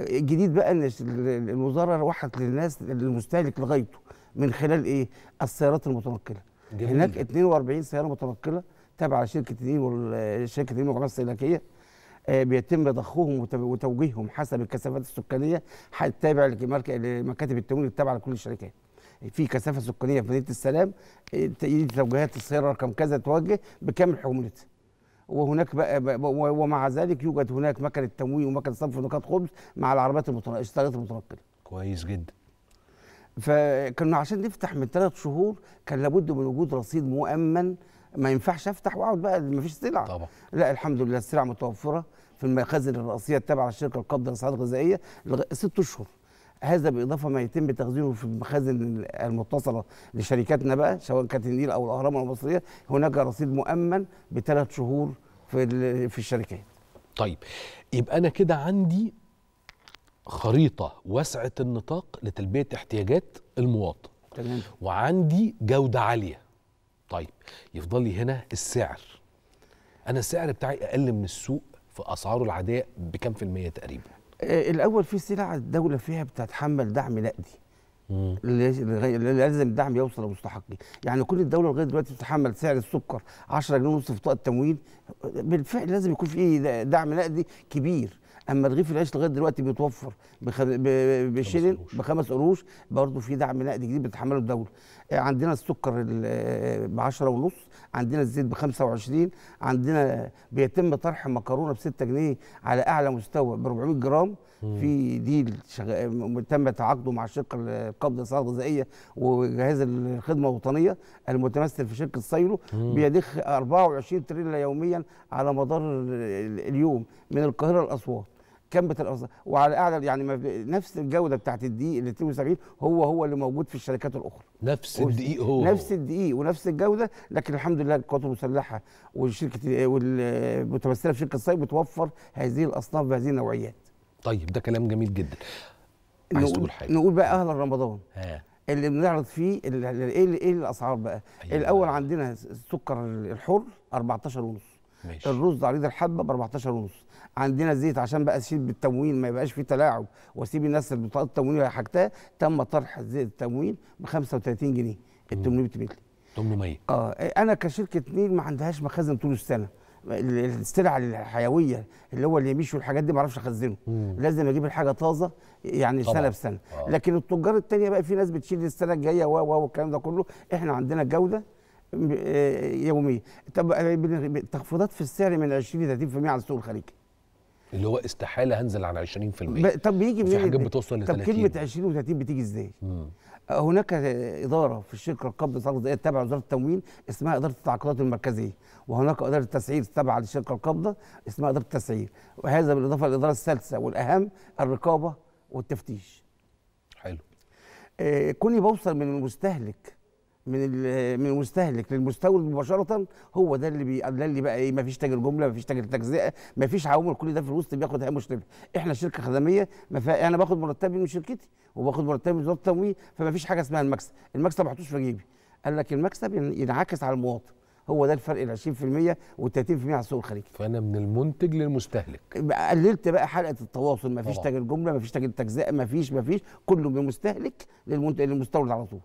الجديد بقى ان الوزاره روحت للناس للمستهلك لغايته من خلال ايه؟ السيارات المتنقله. جميل. هناك 42 سياره متنقله تابعه لشركه دين وشركه دين المجموعه الاستهلاكيه آه، بيتم ضخهم وتوجيههم حسب الكثافات السكانيه هتتابع لمكاتب التمويل التابعه لكل الشركات. في كثافه سكانيه في مدينه السلام آه، تجي توجيهات السياره رقم كذا توجه بكامل حمولتها. وهناك بقى ومع ذلك يوجد هناك مكنه تموين ومكنه صرف نقاط خبز مع العربيات المتنقله المتنقله كويس جدا فكنا عشان نفتح من ثلاث شهور كان لابد من وجود رصيد مؤمن ما ينفعش افتح واقعد بقى ما فيش سلع طبعا لا الحمد لله السلع متوفره في المخازن الرئيسيه التابعه للشركه القابضه للصناعات الغذائيه ست اشهر هذا بالاضافه ما يتم تخزينه في المخازن المتصله لشركاتنا بقى سواء كانت النيل او الاهرام المصريه هناك رصيد مؤمن بثلاث شهور في في الشركات طيب يبقى انا كده عندي خريطه واسعه النطاق لتلبيه احتياجات المواطن تمام وعندي جوده عاليه طيب يفضل لي هنا السعر انا السعر بتاعي اقل من السوق في اسعاره العاديه بكام في الميه تقريبا آه، الاول في سلع الدوله فيها بتتحمل دعم نقدي لازم الدعم يوصل لمستحقين يعني كل الدوله لغايه دلوقتي بتتحمل سعر السكر 10 جنيه ونص في طاقه التموين بالفعل لازم يكون في دعم نقدي كبير اما رغيف العيش لغايه دلوقتي بيتوفر بشيلن بخمس قروش برضه في دعم نقدي جديد بتحمله الدوله آه، عندنا السكر آه، آه، ب 10 ونص عندنا الزيت ب 25 عندنا بيتم طرح مكرونه ب 6 جنيه على اعلى مستوى ب 400 جرام في ديل شغ... تم تعاقده مع شركه القبضة للصحه الغذائيه وجهاز الخدمه الوطنيه المتمثل في شركه سايلو بيدخ 24 تريلا يوميا على مدار اليوم من القاهره لاسوان كان الأصل وعلى اعلى يعني نفس الجوده بتاعت الدقيق اللي 72 هو هو اللي موجود في الشركات الاخرى نفس الدقيق هو نفس الدقيق ونفس الجوده لكن الحمد لله القوات المسلحه والشركه والمتمثله في شركه الصيد بتوفر هذه الاصناف بهذه النوعيات طيب ده كلام جميل جدا عايز تقول حاجه نقول بقى اهلا رمضان اللي بنعرض فيه ايه ايه الاسعار بقى أيوة. الاول عندنا السكر الحر 14 ونص ماشي. الرز عريض الحبه ب 14 ونص عندنا زيت عشان بقى اشيل بالتموين ما يبقاش فيه تلاعب واسيب الناس بطاقه التموين اللي حاجتها تم طرح زيت التموين ب 35 جنيه ال 800 مللي 800 اه انا كشركه نيل ما عندهاش مخازن طول السنه السلع الحيويه اللي هو اليميش والحاجات دي ما اعرفش اخزنه لازم اجيب الحاجه طازه يعني طبعا. سنه بسنه آه. لكن التجار التانية بقى في ناس بتشيل السنه الجايه و و والكلام ده كله احنا عندنا جوده آه، يوميا طب آه، تخفيضات في السعر من 20 ل 30% على السوق الخارجي اللي هو استحاله هنزل عن 20% طب بيجي في حاجات بتوصل ل 30 طب كلمه 20 و30 بتيجي ازاي؟ آه، هناك اداره في الشركه القابضه الارضيه تابعه لوزاره التموين اسمها اداره التعاقدات المركزيه وهناك اداره التسعير تابعه للشركه القابضه اسمها اداره التسعير وهذا بالاضافه للاداره الثالثه والاهم الرقابه والتفتيش حلو آه كوني بوصل من المستهلك من من المستهلك للمستورد مباشره هو ده اللي بي... ده اللي بقى ايه ما فيش تاجر جمله ما فيش تاجر تجزئه ما فيش عوامل كل ده في الوسط بياخد هامش ربح احنا شركه خدميه ما انا باخد مرتبي من شركتي وباخد مرتبي من وزاره التموين فما فيش حاجه اسمها المكسب المكسب ما حطوش في جيبي قال لك المكسب ينعكس على المواطن هو ده الفرق ال 20% وال 30% على السوق الخارجي فانا من المنتج للمستهلك قللت بقى حلقه التواصل مفيش تاجر جمله مفيش تاجر تجزئه مفيش مفيش كله من المستهلك للمستورد على طول